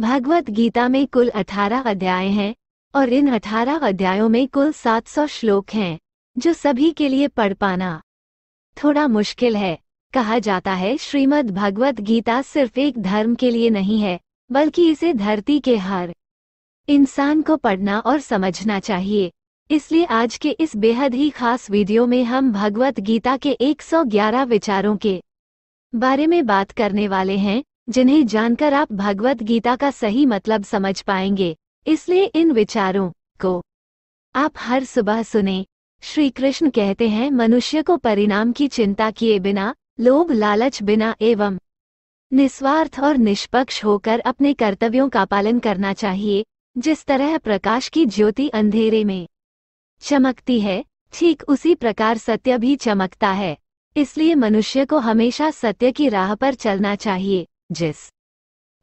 भगवत गीता में कुल अठारह अध्याय हैं और इन अठारह अध्यायों में कुल सात सौ श्लोक हैं जो सभी के लिए पढ़ पाना थोड़ा मुश्किल है कहा जाता है श्रीमद् भगवत गीता सिर्फ एक धर्म के लिए नहीं है बल्कि इसे धरती के हर इंसान को पढ़ना और समझना चाहिए इसलिए आज के इस बेहद ही खास वीडियो में हम भगवत गीता के 111 विचारों के बारे में बात करने वाले हैं जिन्हें जानकर आप भगवत गीता का सही मतलब समझ पाएंगे इसलिए इन विचारों को आप हर सुबह सुने श्री कृष्ण कहते हैं मनुष्य को परिणाम की चिंता किए बिना लोभ लालच बिना एवं निस्वार्थ और निष्पक्ष होकर अपने कर्तव्यों का पालन करना चाहिए जिस तरह प्रकाश की ज्योति अंधेरे में चमकती है ठीक उसी प्रकार सत्य भी चमकता है इसलिए मनुष्य को हमेशा सत्य की राह पर चलना चाहिए जिस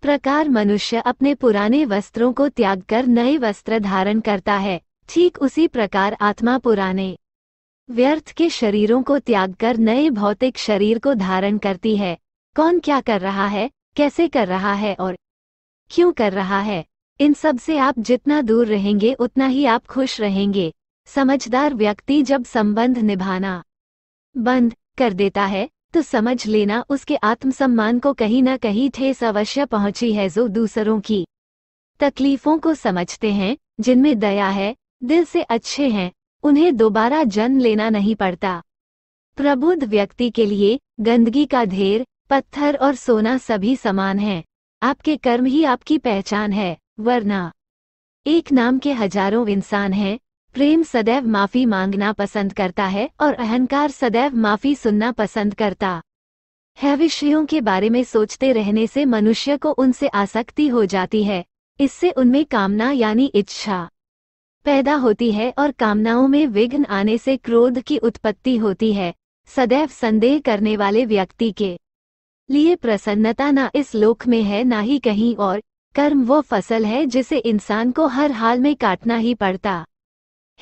प्रकार मनुष्य अपने पुराने वस्त्रों को त्याग कर नए वस्त्र धारण करता है ठीक उसी प्रकार आत्मा पुराने व्यर्थ के शरीरों को त्याग कर नए भौतिक शरीर को धारण करती है कौन क्या कर रहा है कैसे कर रहा है और क्यों कर रहा है इन सब से आप जितना दूर रहेंगे उतना ही आप खुश रहेंगे समझदार व्यक्ति जब संबंध निभाना बंद कर देता है तो समझ लेना उसके आत्मसम्मान को कहीं ना कहीं ठेस अवश्य पहुंची है जो दूसरों की तकलीफों को समझते हैं जिनमें दया है दिल से अच्छे हैं उन्हें दोबारा जन्म लेना नहीं पड़ता प्रबुद्ध व्यक्ति के लिए गंदगी का ढेर पत्थर और सोना सभी समान हैं आपके कर्म ही आपकी पहचान है वरना एक नाम के हजारों इंसान हैं प्रेम सदैव माफी मांगना पसंद करता है और अहंकार सदैव माफी सुनना पसंद करता है विषयों के बारे में सोचते रहने से मनुष्य को उनसे आसक्ति हो जाती है इससे उनमें कामना यानी इच्छा पैदा होती है और कामनाओं में विघ्न आने से क्रोध की उत्पत्ति होती है सदैव संदेह करने वाले व्यक्ति के लिए प्रसन्नता न इस लोक में है न ही कहीं और कर्म वो फसल है जिसे इंसान को हर हाल में काटना ही पड़ता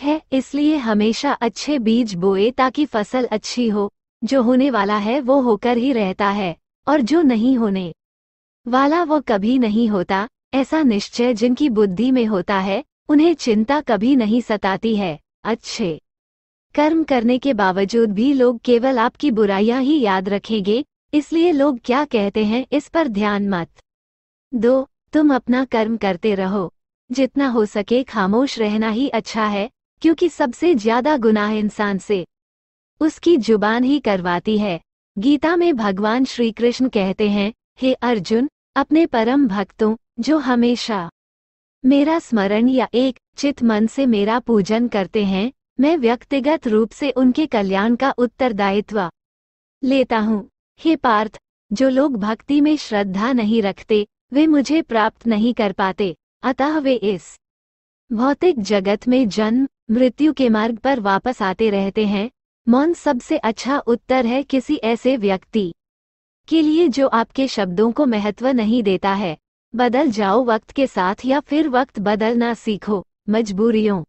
है इसलिए हमेशा अच्छे बीज बोए ताकि फसल अच्छी हो जो होने वाला है वो होकर ही रहता है और जो नहीं होने वाला वो कभी नहीं होता ऐसा निश्चय जिनकी बुद्धि में होता है उन्हें चिंता कभी नहीं सताती है अच्छे कर्म करने के बावजूद भी लोग केवल आपकी बुराइयां ही याद रखेंगे इसलिए लोग क्या कहते हैं इस पर ध्यान मत दो तुम अपना कर्म करते रहो जितना हो सके खामोश रहना ही अच्छा है क्योंकि सबसे ज्यादा गुनाह इंसान से उसकी जुबान ही करवाती है गीता में भगवान श्री कृष्ण कहते हैं हे अर्जुन अपने परम भक्तों जो हमेशा मेरा स्मरण या एक चित मन से मेरा पूजन करते हैं मैं व्यक्तिगत रूप से उनके कल्याण का उत्तरदायित्व लेता हूँ हे पार्थ जो लोग भक्ति में श्रद्धा नहीं रखते वे मुझे प्राप्त नहीं कर पाते अतः वे इस भौतिक जगत में जन्म मृत्यु के मार्ग पर वापस आते रहते हैं मौन सबसे अच्छा उत्तर है किसी ऐसे व्यक्ति के लिए जो आपके शब्दों को महत्व नहीं देता है बदल जाओ वक्त के साथ या फिर वक्त बदलना सीखो मजबूरियों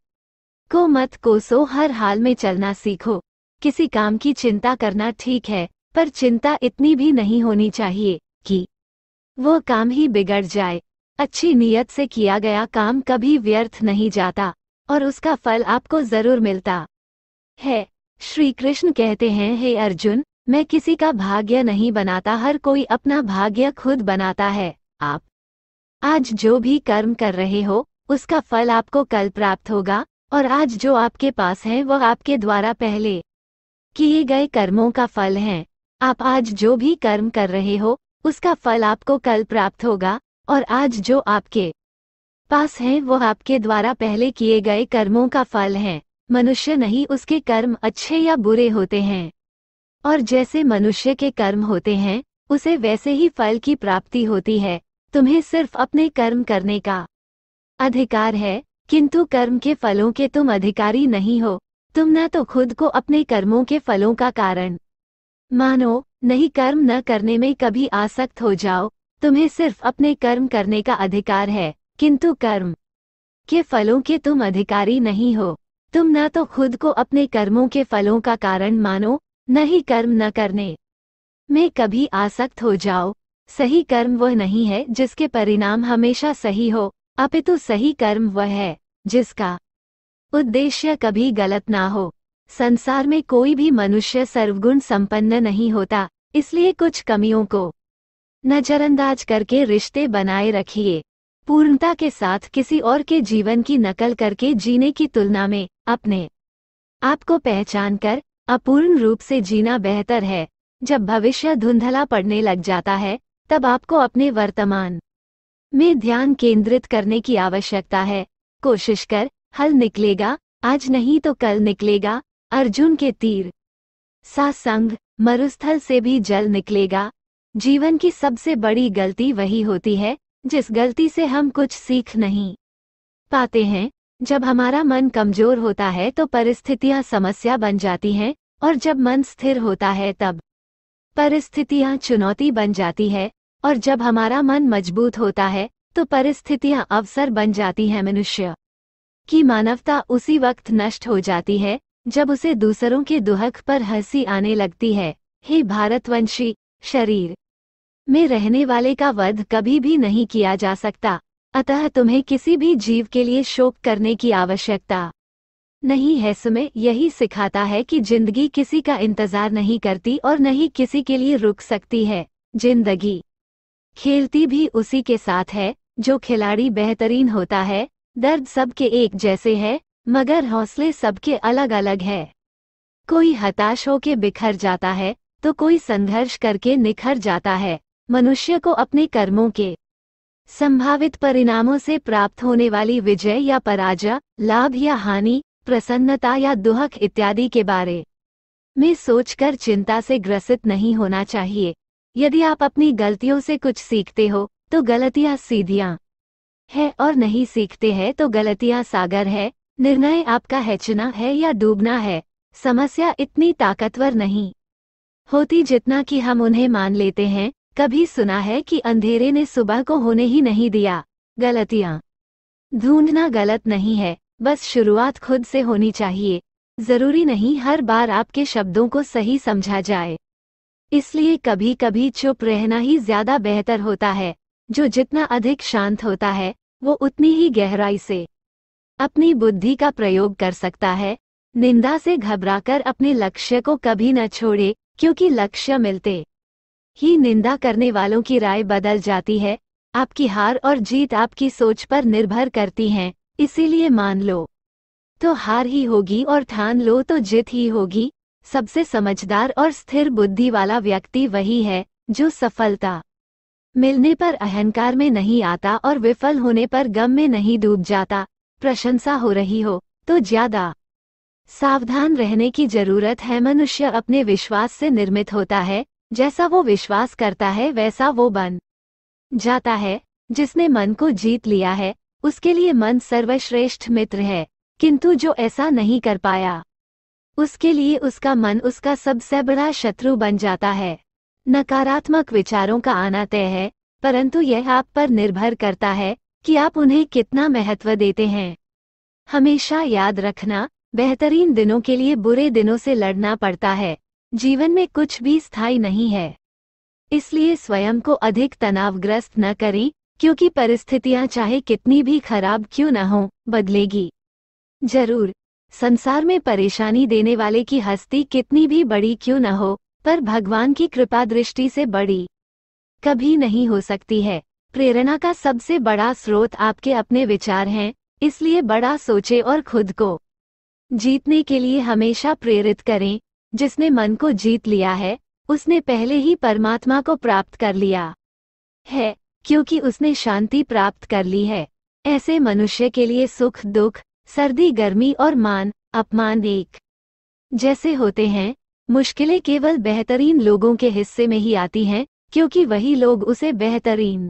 को मत कोसो हर हाल में चलना सीखो किसी काम की चिंता करना ठीक है पर चिंता इतनी भी नहीं होनी चाहिए कि वो काम ही बिगड़ जाए अच्छी नीयत से किया गया काम कभी व्यर्थ नहीं जाता और उसका फल आपको जरूर मिलता है श्री कृष्ण कहते हैं हे अर्जुन मैं किसी का भाग्य नहीं बनाता हर कोई अपना भाग्य खुद बनाता है आप आज जो भी कर्म कर रहे हो उसका फल आपको कल प्राप्त होगा और आज जो आपके पास है वह आपके द्वारा पहले किए गए कर्मों का फल है आप आज जो भी कर्म कर रहे हो उसका फल आपको कल प्राप्त होगा और आज जो आपके पास हैं वो आपके द्वारा पहले किए गए कर्मों का फल है मनुष्य नहीं उसके कर्म अच्छे या बुरे होते हैं और जैसे मनुष्य के कर्म होते हैं उसे वैसे ही फल की प्राप्ति होती है तुम्हें सिर्फ अपने कर्म करने का अधिकार है किंतु कर्म के फलों के तुम अधिकारी नहीं हो तुम न तो खुद को अपने कर्मों के फलों का कारण मानो नहीं कर्म न करने में कभी आसक्त हो जाओ तुम्हें सिर्फ अपने कर्म करने का अधिकार है किंतु कर्म के फलों के तुम अधिकारी नहीं हो तुम न तो खुद को अपने कर्मों के फलों का कारण मानो न ही कर्म न करने में कभी आसक्त हो जाओ सही कर्म वह नहीं है जिसके परिणाम हमेशा सही हो अपितु सही कर्म वह है जिसका उद्देश्य कभी गलत ना हो संसार में कोई भी मनुष्य सर्वगुण संपन्न नहीं होता इसलिए कुछ कमियों को नजरअंदाज करके रिश्ते बनाए रखिए पूर्णता के साथ किसी और के जीवन की नकल करके जीने की तुलना में अपने आप को पहचान कर अपूर्ण रूप से जीना बेहतर है जब भविष्य धुंधला पड़ने लग जाता है तब आपको अपने वर्तमान में ध्यान केंद्रित करने की आवश्यकता है कोशिश कर हल निकलेगा आज नहीं तो कल निकलेगा अर्जुन के तीर सासंग मरुस्थल से भी जल निकलेगा जीवन की सबसे बड़ी गलती वही होती है जिस गलती से हम कुछ सीख नहीं पाते हैं जब हमारा मन कमजोर होता है तो परिस्थितियां समस्या बन जाती हैं और जब मन स्थिर होता है तब परिस्थितियां चुनौती बन जाती है और जब हमारा मन मजबूत होता है तो परिस्थितियां अवसर बन जाती हैं मनुष्य की मानवता उसी वक्त नष्ट हो जाती है जब उसे दूसरों के दुहक पर हंसी आने लगती है हे भारतवंशी शरीर में रहने वाले का वध कभी भी नहीं किया जा सकता अतः तुम्हें किसी भी जीव के लिए शोक करने की आवश्यकता नहीं है सुमे यही सिखाता है कि जिंदगी किसी का इंतजार नहीं करती और न ही किसी के लिए रुक सकती है जिंदगी खेलती भी उसी के साथ है जो खिलाड़ी बेहतरीन होता है दर्द सबके एक जैसे है मगर हौसले सबके अलग अलग है कोई हताश होके बिखर जाता है तो कोई संघर्ष करके निखर जाता है मनुष्य को अपने कर्मों के संभावित परिणामों से प्राप्त होने वाली विजय या पराजय लाभ या हानि प्रसन्नता या दुहक इत्यादि के बारे में सोचकर चिंता से ग्रसित नहीं होना चाहिए यदि आप अपनी गलतियों से कुछ सीखते हो तो गलतियां सीधियां है और नहीं सीखते हैं तो गलतियां सागर है निर्णय आपका हैचना है या डूबना है समस्या इतनी ताकतवर नहीं होती जितना कि हम उन्हें मान लेते हैं कभी सुना है कि अंधेरे ने सुबह को होने ही नहीं दिया गलतियाँ ढूंढना गलत नहीं है बस शुरुआत खुद से होनी चाहिए जरूरी नहीं हर बार आपके शब्दों को सही समझा जाए इसलिए कभी कभी चुप रहना ही ज्यादा बेहतर होता है जो जितना अधिक शांत होता है वो उतनी ही गहराई से अपनी बुद्धि का प्रयोग कर सकता है निंदा से घबराकर अपने लक्ष्य को कभी न छोड़े क्योंकि लक्ष्य मिलते ही निंदा करने वालों की राय बदल जाती है आपकी हार और जीत आपकी सोच पर निर्भर करती हैं इसीलिए मान लो तो हार ही होगी और ठान लो तो जीत ही होगी सबसे समझदार और स्थिर बुद्धि वाला व्यक्ति वही है जो सफलता मिलने पर अहंकार में नहीं आता और विफल होने पर गम में नहीं डूब जाता प्रशंसा हो रही हो तो ज्यादा सावधान रहने की जरूरत है मनुष्य अपने विश्वास से निर्मित होता है जैसा वो विश्वास करता है वैसा वो बन जाता है जिसने मन को जीत लिया है उसके लिए मन सर्वश्रेष्ठ मित्र है किंतु जो ऐसा नहीं कर पाया उसके लिए उसका मन उसका सबसे बड़ा शत्रु बन जाता है नकारात्मक विचारों का आना तय है परंतु यह आप पर निर्भर करता है कि आप उन्हें कितना महत्व देते हैं हमेशा याद रखना बेहतरीन दिनों के लिए बुरे दिनों से लड़ना पड़ता है जीवन में कुछ भी स्थायी नहीं है इसलिए स्वयं को अधिक तनावग्रस्त न करें क्योंकि परिस्थितियां चाहे कितनी भी खराब क्यों न हो बदलेगी जरूर संसार में परेशानी देने वाले की हस्ती कितनी भी बड़ी क्यों न हो पर भगवान की कृपा दृष्टि से बड़ी कभी नहीं हो सकती है प्रेरणा का सबसे बड़ा स्रोत आपके अपने विचार हैं इसलिए बड़ा सोचे और खुद को जीतने के लिए हमेशा प्रेरित करें जिसने मन को जीत लिया है उसने पहले ही परमात्मा को प्राप्त कर लिया है क्योंकि उसने शांति प्राप्त कर ली है ऐसे मनुष्य के लिए सुख दुख सर्दी गर्मी और मान अपमान एक जैसे होते हैं मुश्किलें केवल बेहतरीन लोगों के हिस्से में ही आती हैं क्योंकि वही लोग उसे बेहतरीन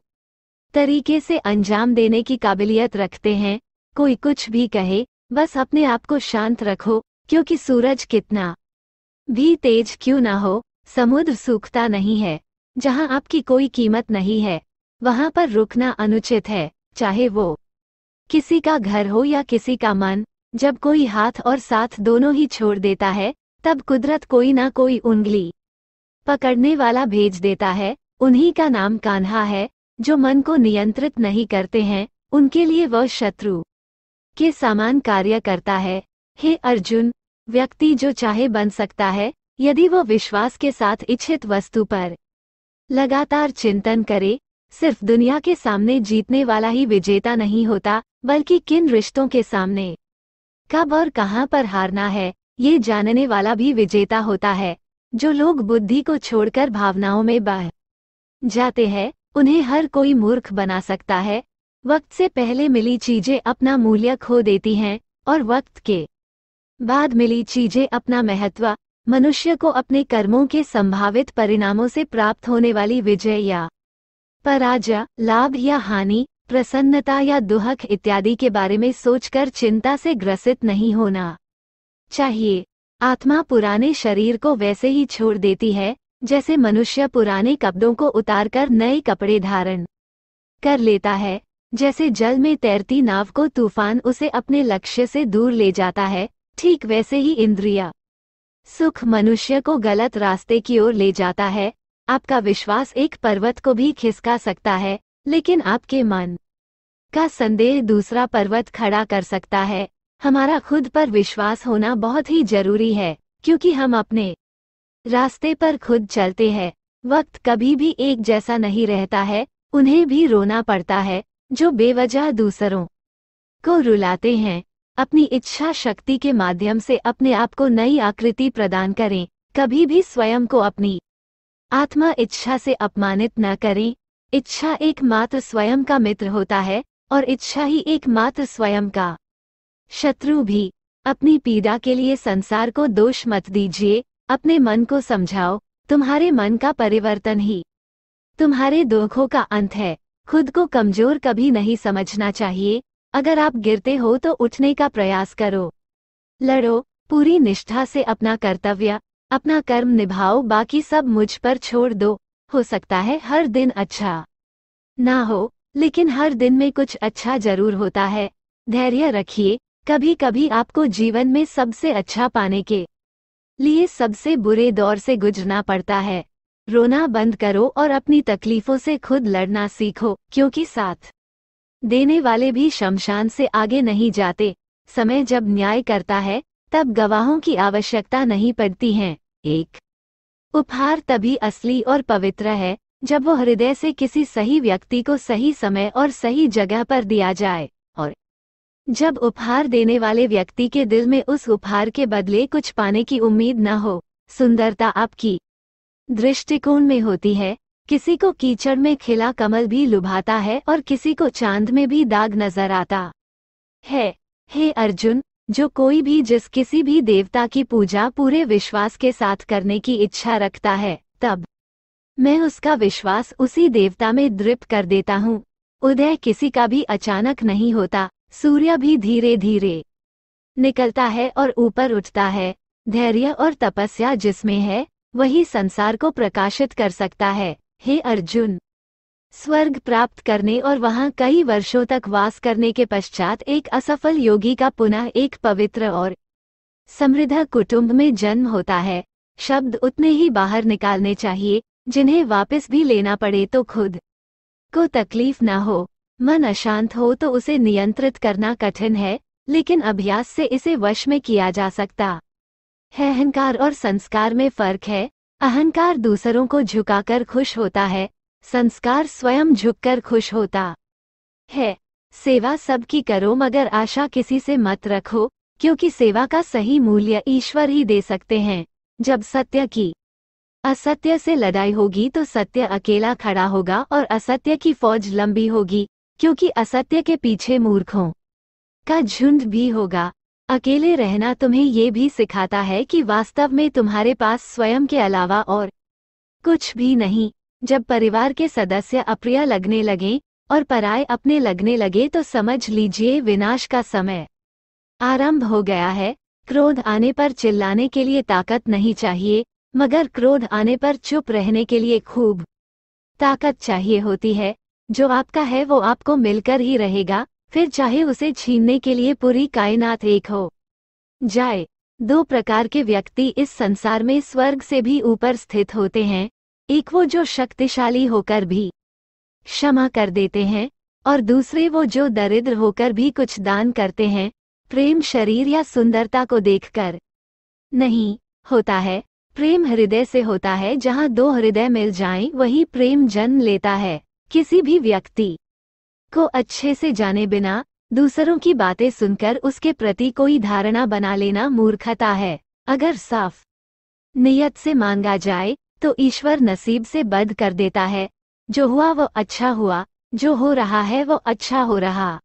तरीके से अंजाम देने की काबिलियत रखते हैं कोई कुछ भी कहे बस अपने आप को शांत रखो क्योंकि सूरज कितना भी तेज क्यों ना हो समुद्र सूखता नहीं है जहां आपकी कोई कीमत नहीं है वहां पर रुकना अनुचित है चाहे वो किसी का घर हो या किसी का मन जब कोई हाथ और साथ दोनों ही छोड़ देता है तब कुदरत कोई ना कोई उंगली पकड़ने वाला भेज देता है उन्हीं का नाम कान्हा है जो मन को नियंत्रित नहीं करते हैं उनके लिए वह शत्रु के समान कार्य करता है हे अर्जुन व्यक्ति जो चाहे बन सकता है यदि वो विश्वास के साथ इच्छित वस्तु पर लगातार चिंतन करे सिर्फ दुनिया के सामने जीतने वाला ही विजेता नहीं होता बल्कि किन रिश्तों के सामने कब और कहाँ पर हारना है ये जानने वाला भी विजेता होता है जो लोग बुद्धि को छोड़कर भावनाओं में बह जाते हैं उन्हें हर कोई मूर्ख बना सकता है वक्त से पहले मिली चीजें अपना मूल्य खो देती हैं और वक्त के बाद मिली चीजें अपना महत्व मनुष्य को अपने कर्मों के संभावित परिणामों से प्राप्त होने वाली विजय या पराजय लाभ या हानि प्रसन्नता या दुहक इत्यादि के बारे में सोचकर चिंता से ग्रसित नहीं होना चाहिए आत्मा पुराने शरीर को वैसे ही छोड़ देती है जैसे मनुष्य पुराने कपड़ों को उतारकर नए कपड़े धारण कर लेता है जैसे जल में तैरती नाव को तूफान उसे अपने लक्ष्य से दूर ले जाता है ठीक वैसे ही इंद्रिया सुख मनुष्य को गलत रास्ते की ओर ले जाता है आपका विश्वास एक पर्वत को भी खिसका सकता है लेकिन आपके मन का संदेह दूसरा पर्वत खड़ा कर सकता है हमारा खुद पर विश्वास होना बहुत ही जरूरी है क्योंकि हम अपने रास्ते पर खुद चलते हैं वक्त कभी भी एक जैसा नहीं रहता है उन्हें भी रोना पड़ता है जो बेवजह दूसरों को रुलाते हैं अपनी इच्छा शक्ति के माध्यम से अपने आप को नई आकृति प्रदान करें कभी भी स्वयं को अपनी आत्मा इच्छा से अपमानित न करें इच्छा एकमात्र स्वयं का मित्र होता है और इच्छा ही एकमात्र स्वयं का शत्रु भी अपनी पीड़ा के लिए संसार को दोष मत दीजिए अपने मन को समझाओ तुम्हारे मन का परिवर्तन ही तुम्हारे दुखों का अंत है खुद को कमजोर कभी नहीं समझना चाहिए अगर आप गिरते हो तो उठने का प्रयास करो लड़ो पूरी निष्ठा से अपना कर्तव्य अपना कर्म निभाओ बाकी सब मुझ पर छोड़ दो हो सकता है हर दिन अच्छा ना हो लेकिन हर दिन में कुछ अच्छा जरूर होता है धैर्य रखिए कभी कभी आपको जीवन में सबसे अच्छा पाने के लिए सबसे बुरे दौर से गुजरना पड़ता है रोना बंद करो और अपनी तकलीफों से खुद लड़ना सीखो क्योंकि साथ देने वाले भी शमशान से आगे नहीं जाते समय जब न्याय करता है तब गवाहों की आवश्यकता नहीं पड़ती है एक उपहार तभी असली और पवित्र है जब वो हृदय से किसी सही व्यक्ति को सही समय और सही जगह पर दिया जाए और जब उपहार देने वाले व्यक्ति के दिल में उस उपहार के बदले कुछ पाने की उम्मीद न हो सुंदरता आपकी दृष्टिकोण में होती है किसी को कीचड़ में खिला कमल भी लुभाता है और किसी को चांद में भी दाग नजर आता है हे अर्जुन जो कोई भी जिस किसी भी देवता की पूजा पूरे विश्वास के साथ करने की इच्छा रखता है तब मैं उसका विश्वास उसी देवता में दृप कर देता हूँ उदय किसी का भी अचानक नहीं होता सूर्य भी धीरे धीरे निकलता है और ऊपर उठता है धैर्य और तपस्या जिसमें है वही संसार को प्रकाशित कर सकता है हे अर्जुन स्वर्ग प्राप्त करने और वहां कई वर्षों तक वास करने के पश्चात एक असफल योगी का पुनः एक पवित्र और समृद्ध कुटुंब में जन्म होता है शब्द उतने ही बाहर निकालने चाहिए जिन्हें वापस भी लेना पड़े तो खुद को तकलीफ न हो मन अशांत हो तो उसे नियंत्रित करना कठिन है लेकिन अभ्यास से इसे वश में किया जा सकता है अहंकार और संस्कार में फर्क है अहंकार दूसरों को झुकाकर खुश होता है संस्कार स्वयं झुककर खुश होता है सेवा सबकी करो मगर आशा किसी से मत रखो क्योंकि सेवा का सही मूल्य ईश्वर ही दे सकते हैं जब सत्य की असत्य से लड़ाई होगी तो सत्य अकेला खड़ा होगा और असत्य की फौज लंबी होगी क्योंकि असत्य के पीछे मूर्खों का झुंड भी होगा अकेले रहना तुम्हें ये भी सिखाता है कि वास्तव में तुम्हारे पास स्वयं के अलावा और कुछ भी नहीं जब परिवार के सदस्य अप्रिय लगने लगे और पराय अपने लगने लगे तो समझ लीजिए विनाश का समय आरंभ हो गया है क्रोध आने पर चिल्लाने के लिए ताकत नहीं चाहिए मगर क्रोध आने पर चुप रहने के लिए खूब ताकत चाहिए होती है जो आपका है वो आपको मिलकर ही रहेगा फिर चाहे उसे छीनने के लिए पूरी कायनात एक हो जाए दो प्रकार के व्यक्ति इस संसार में स्वर्ग से भी ऊपर स्थित होते हैं एक वो जो शक्तिशाली होकर भी क्षमा कर देते हैं और दूसरे वो जो दरिद्र होकर भी कुछ दान करते हैं प्रेम शरीर या सुंदरता को देखकर नहीं होता है प्रेम हृदय से होता है जहाँ दो हृदय मिल जाएं वही प्रेम जन्म लेता है किसी भी व्यक्ति को अच्छे से जाने बिना दूसरों की बातें सुनकर उसके प्रति कोई धारणा बना लेना मूर्खता है अगर साफ नियत से मांगा जाए तो ईश्वर नसीब से बद कर देता है जो हुआ वो अच्छा हुआ जो हो रहा है वो अच्छा हो रहा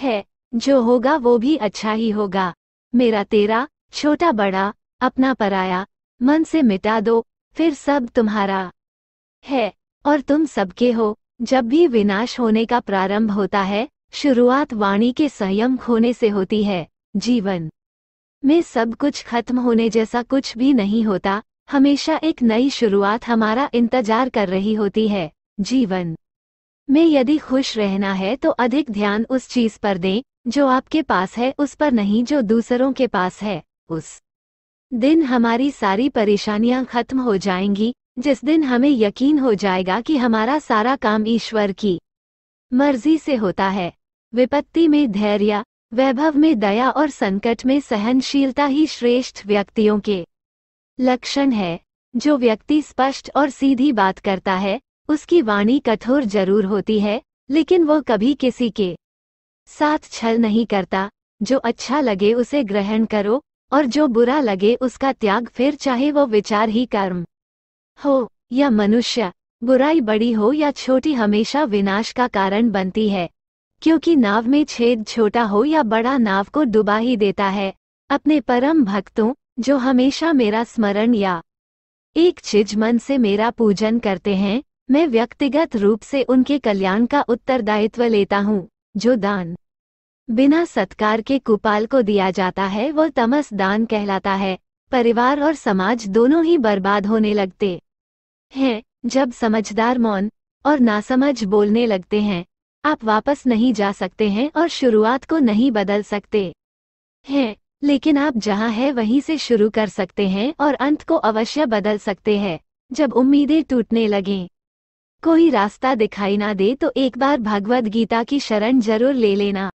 है जो होगा वो भी अच्छा ही होगा मेरा तेरा छोटा बड़ा अपना पराया मन से मिटा दो फिर सब तुम्हारा है और तुम सबके हो जब भी विनाश होने का प्रारंभ होता है शुरुआत वाणी के संयम खोने से होती है जीवन में सब कुछ खत्म होने जैसा कुछ भी नहीं होता हमेशा एक नई शुरुआत हमारा इंतजार कर रही होती है जीवन में यदि खुश रहना है तो अधिक ध्यान उस चीज पर दें जो आपके पास है उस पर नहीं जो दूसरों के पास है उस दिन हमारी सारी परेशानियां खत्म हो जाएंगी जिस दिन हमें यकीन हो जाएगा कि हमारा सारा काम ईश्वर की मर्जी से होता है विपत्ति में धैर्य वैभव में दया और संकट में सहनशीलता ही श्रेष्ठ व्यक्तियों के लक्षण है जो व्यक्ति स्पष्ट और सीधी बात करता है उसकी वाणी कठोर जरूर होती है लेकिन वो कभी किसी के साथ छल नहीं करता जो अच्छा लगे उसे ग्रहण करो और जो बुरा लगे उसका त्याग फिर चाहे वो विचार ही कर्म हो या मनुष्य बुराई बड़ी हो या छोटी हमेशा विनाश का कारण बनती है क्योंकि नाव में छेद छोटा हो या बड़ा नाव को डुबा ही देता है अपने परम भक्तों जो हमेशा मेरा स्मरण या एक चिज मन से मेरा पूजन करते हैं मैं व्यक्तिगत रूप से उनके कल्याण का उत्तरदायित्व लेता हूँ जो दान बिना सत्कार के कुपाल को दिया जाता है वह तमस दान कहलाता है परिवार और समाज दोनों ही बर्बाद होने लगते हैं जब समझदार मौन और नासमझ बोलने लगते हैं आप वापस नहीं जा सकते हैं और शुरुआत को नहीं बदल सकते हैं लेकिन आप जहां है वहीं से शुरू कर सकते हैं और अंत को अवश्य बदल सकते हैं जब उम्मीदें टूटने लगें कोई रास्ता दिखाई ना दे तो एक बार भगवद गीता की शरण जरूर ले लेना